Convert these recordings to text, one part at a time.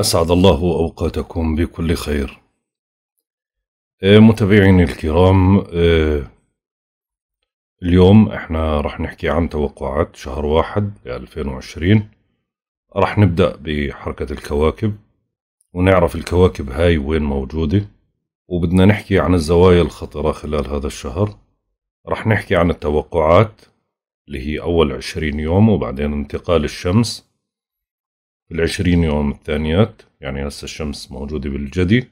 أسعد الله أوقاتكم بكل خير آه، متابعيني الكرام آه، اليوم احنا راح نحكي عن توقعات شهر واحد لألفين وعشرين راح نبدأ بحركة الكواكب ونعرف الكواكب هاي وين موجودة وبدنا نحكي عن الزوايا الخطرة خلال هذا الشهر راح نحكي عن التوقعات اللي هي أول عشرين يوم وبعدين انتقال الشمس العشرين يوم الثانيات يعني هسه الشمس موجودة بالجدي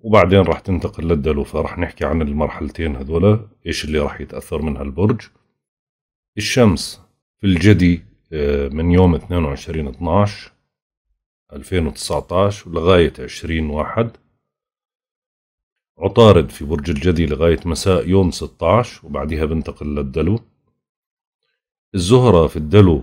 وبعدين راح تنتقل للدلو فراح نحكي عن المرحلتين هذولا ايش اللي راح يتأثر منها البرج الشمس في الجدي آه، من يوم 22 12 2019 لغاية 20 واحد عطارد في برج الجدي لغاية مساء يوم 16 وبعدها بنتقل للدلو الزهرة في الدلو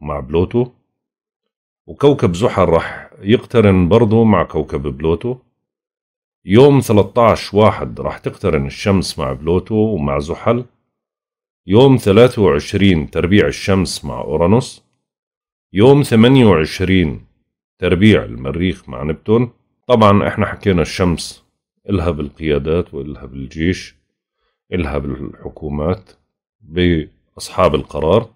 مع بلوتو وكوكب زحل راح يقترن برضه مع كوكب بلوتو يوم 13 واحد راح تقترن الشمس مع بلوتو ومع زحل يوم 23 تربيع الشمس مع أورانوس يوم 28 تربيع المريخ مع نبتون طبعا احنا حكينا الشمس إلها بالقيادات وإلها بالجيش إلها بالحكومات بأصحاب القرار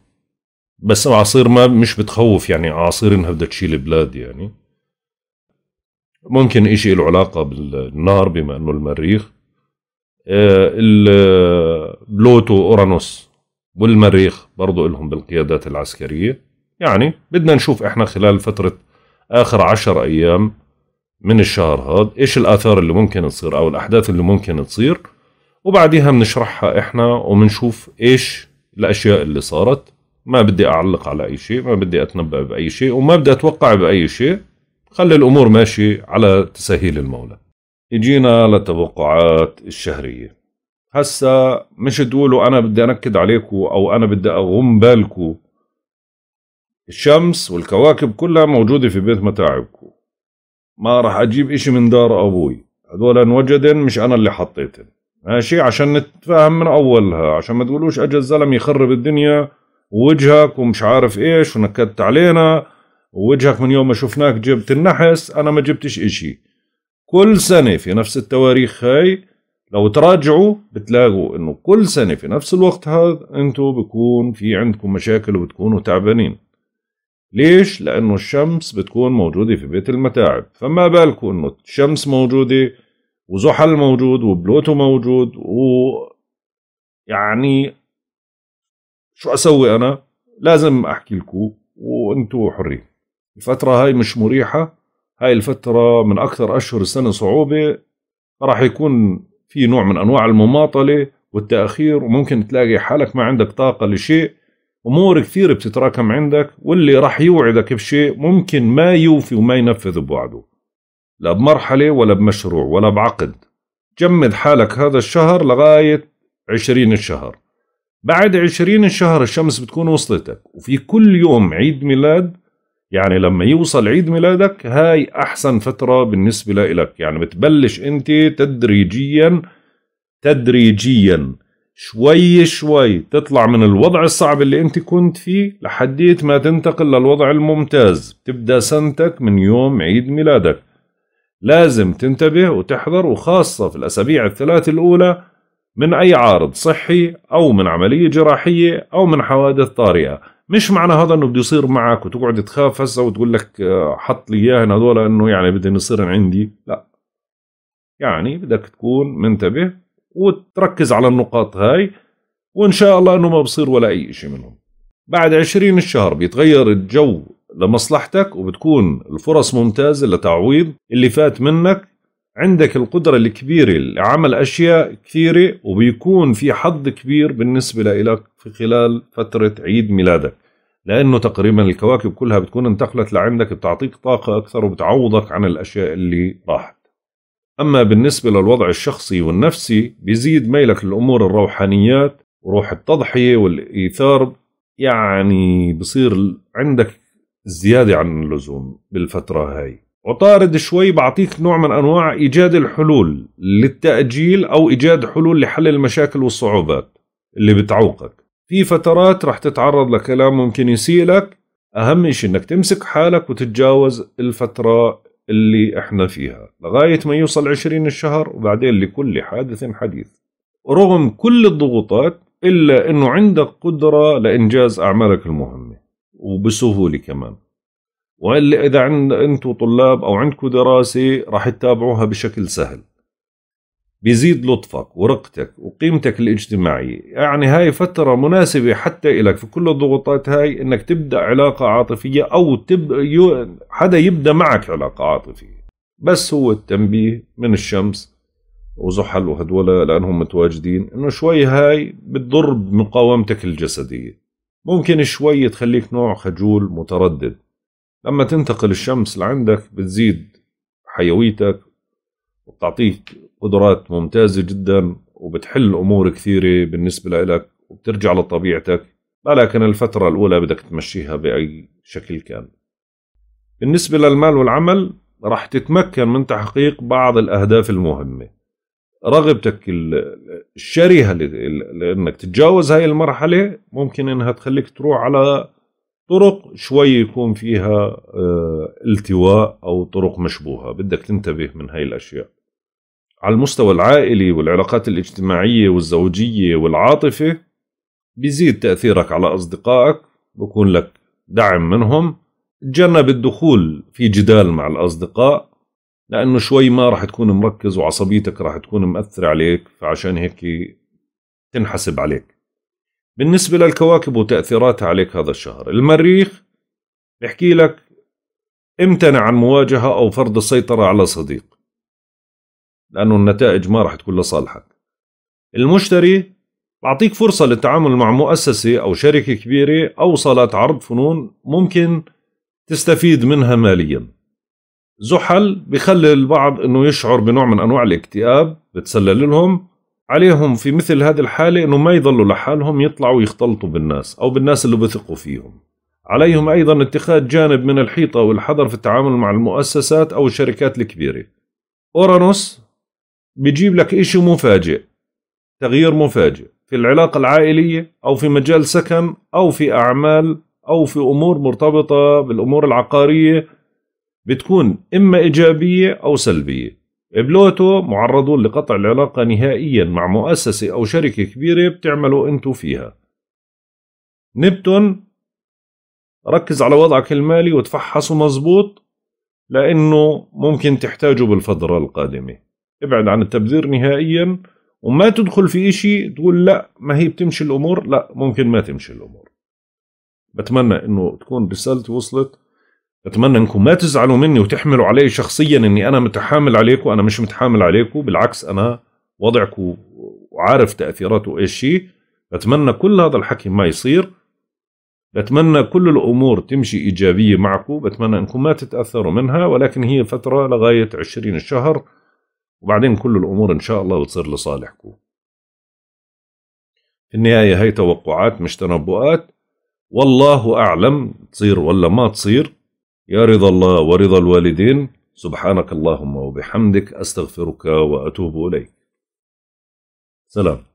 بس اعاصير ما مش بتخوف يعني اعاصير انها بدها تشيل بلاد يعني ممكن إشي له علاقة بالنار بما انه المريخ آه، بلوتو اورانوس والمريخ برضو لهم بالقيادات العسكرية يعني بدنا نشوف احنا خلال فترة اخر عشر ايام من الشهر هذا ايش الاثار اللي ممكن تصير او الاحداث اللي ممكن تصير وبعديها بنشرحها احنا وبنشوف ايش الاشياء اللي صارت ما بدي أعلق على أي شيء ما بدي أتنبأ بأي شيء وما بدي أتوقع بأي شيء خلي الأمور ماشي على تسهيل المولى يجينا للتوقعات الشهرية هسا مش تقولوا أنا بدي أنكد عليكم أو أنا بدي أغم بالكم الشمس والكواكب كلها موجودة في بيت متاعبكم ما راح أجيب إشي من دار أبوي هذول وجدن مش أنا اللي حطيتن ماشي عشان نتفاهم من أولها عشان ما تقولوش أجا الزلم يخرب الدنيا ووجهك ومش عارف ايش ونكدت علينا ووجهك من يوم ما شفناك جبت النحس انا ما جبتش اشي كل سنة في نفس التواريخ هاي لو تراجعوا بتلاقوا انه كل سنة في نفس الوقت هذا انتو بكون في عندكم مشاكل وبتكونوا تعبانين ليش؟ لانه الشمس بتكون موجودة في بيت المتاعب فما بالكو انه الشمس موجودة وزحل موجود وبلوتو موجود و يعني شو اسوي انا لازم احكي لكم وانتم حرين الفترة هاي مش مريحة هاي الفترة من أكثر أشهر السنة صعوبة راح يكون في نوع من أنواع المماطلة والتأخير وممكن تلاقي حالك ما عندك طاقة لشيء أمور كثير بتتراكم عندك واللي راح يوعدك بشيء ممكن ما يوفي وما ينفذ بوعده لا بمرحلة ولا بمشروع ولا بعقد جمد حالك هذا الشهر لغاية عشرين الشهر بعد عشرين شهر الشمس بتكون وصلتك وفي كل يوم عيد ميلاد يعني لما يوصل عيد ميلادك هاي أحسن فترة بالنسبة لإلك يعني بتبلش أنت تدريجيا تدريجيا شوي شوي تطلع من الوضع الصعب اللي انت كنت فيه لحديت ما تنتقل للوضع الممتاز تبدا سنتك من يوم عيد ميلادك لازم تنتبه وتحذر وخاصة في الأسابيع الثلاث الأولى من أي عارض صحي أو من عملية جراحية أو من حوادث طارئة مش معنى هذا انه بده يصير معك وتقعد تخاف هسه وتقول لك آه، حط لي إياهن هذول انه يعني بدهن يصيرن عندي لا يعني بدك تكون منتبه وتركز على النقاط هاي وان شاء الله انه ما بصير ولا اي شيء منهم بعد عشرين الشهر بيتغير الجو لمصلحتك وبتكون الفرص ممتازة لتعويض اللي فات منك عندك القدرة الكبيرة لعمل أشياء كثيرة وبيكون في حظ كبير بالنسبة لإلك في خلال فترة عيد ميلادك لأنه تقريبا الكواكب كلها بتكون انتقلت لعندك بتعطيك طاقة أكثر وبتعوضك عن الأشياء اللي راحت أما بالنسبة للوضع الشخصي والنفسي بيزيد ميلك للأمور الروحانيات وروح التضحية والإيثار يعني بصير عندك زيادة عن اللزوم بالفترة هاي عطارد شوي بعطيك نوع من أنواع إيجاد الحلول للتأجيل أو إيجاد حلول لحل المشاكل والصعوبات اللي بتعوقك في فترات رح تتعرض لكلام ممكن يسيلك أهم شيء إنك تمسك حالك وتتجاوز الفترة اللي إحنا فيها لغاية ما يوصل عشرين الشهر وبعدين لكل حادث حديث رغم كل الضغوطات إلا أنه عندك قدرة لإنجاز أعمالك المهمة وبسهولة كمان واللي اذا عند انتم طلاب او عندكم دراسه راح تتابعوها بشكل سهل بيزيد لطفك ورقتك وقيمتك الاجتماعية يعني هاي فترة مناسبة حتى إلك في كل الضغوطات هاي إنك تبدأ علاقة عاطفية أو تب... يو... حدا يبدأ معك علاقة عاطفية بس هو التنبيه من الشمس وزحل وهدولة لأنهم متواجدين إنه شوي هاي بتضر بمقاومتك الجسدية ممكن شوي تخليك نوع خجول متردد لما تنتقل الشمس لعندك بتزيد حيويتك وبتعطيك قدرات ممتازة جدا وبتحل أمور كثيرة بالنسبة لك وبترجع لطبيعتك لكن الفترة الأولى بدك تمشيها بأي شكل كان بالنسبة للمال والعمل راح تتمكن من تحقيق بعض الأهداف المهمة رغبتك الشريهة لأنك تتجاوز هاي المرحلة ممكن أنها تخليك تروح على طرق شوي يكون فيها آه، التواء او طرق مشبوهه بدك تنتبه من هاي الاشياء على المستوى العائلي والعلاقات الاجتماعيه والزوجيه والعاطفه بيزيد تاثيرك على اصدقائك بكون لك دعم منهم تجنب الدخول في جدال مع الاصدقاء لانه شوي ما راح تكون مركز وعصبيتك راح تكون مأثره عليك فعشان هيك تنحسب عليك بالنسبة للكواكب وتأثيراتها عليك هذا الشهر المريخ بحكي لك امتنع عن مواجهة أو فرض السيطرة على صديق لأنه النتائج ما راح تكون لصالحك المشتري بعطيك فرصة للتعامل مع مؤسسة أو شركة كبيرة أو صالة عرض فنون ممكن تستفيد منها ماليا زحل بخلي البعض أنه يشعر بنوع من أنواع الاكتئاب بتسلل لهم عليهم في مثل هذه الحالة أنه ما يظلوا لحالهم يطلعوا يختلطوا بالناس أو بالناس اللي بثقوا فيهم عليهم أيضا اتخاذ جانب من الحيطة والحذر في التعامل مع المؤسسات أو الشركات الكبيرة أورانوس بيجيب لك إشي مفاجئ تغيير مفاجئ في العلاقة العائلية أو في مجال سكن أو في أعمال أو في أمور مرتبطة بالأمور العقارية بتكون إما إيجابية أو سلبية بلوتو معرضون لقطع العلاقة نهائيا مع مؤسسة أو شركة كبيرة بتعملوا أنتو فيها نبتون ركز على وضعك المالي وتفحصه مظبوط لأنه ممكن تحتاجه بالفترة القادمة ابعد عن التبذير نهائيا وما تدخل في إشي تقول لا ما هي بتمشي الأمور لا ممكن ما تمشي الأمور بتمنى أنه تكون رسالتي وصلت اتمنى انكم ما تزعلوا مني وتحملوا علي شخصيا اني انا متحامل عليكم انا مش متحامل عليكم بالعكس انا وضعكم وعارف تاثيراته ايش هي اتمنى كل هذا الحكي ما يصير بتمنى كل الامور تمشي ايجابيه معكم بتمنى انكم ما تتاثروا منها ولكن هي فتره لغايه 20 الشهر وبعدين كل الامور ان شاء الله بتصير لصالحكم في النهايه هي توقعات مش تنبؤات والله اعلم تصير ولا ما تصير يا رضا الله ورضا الوالدين سبحانك اللهم وبحمدك أستغفرك وأتوب إليك سلام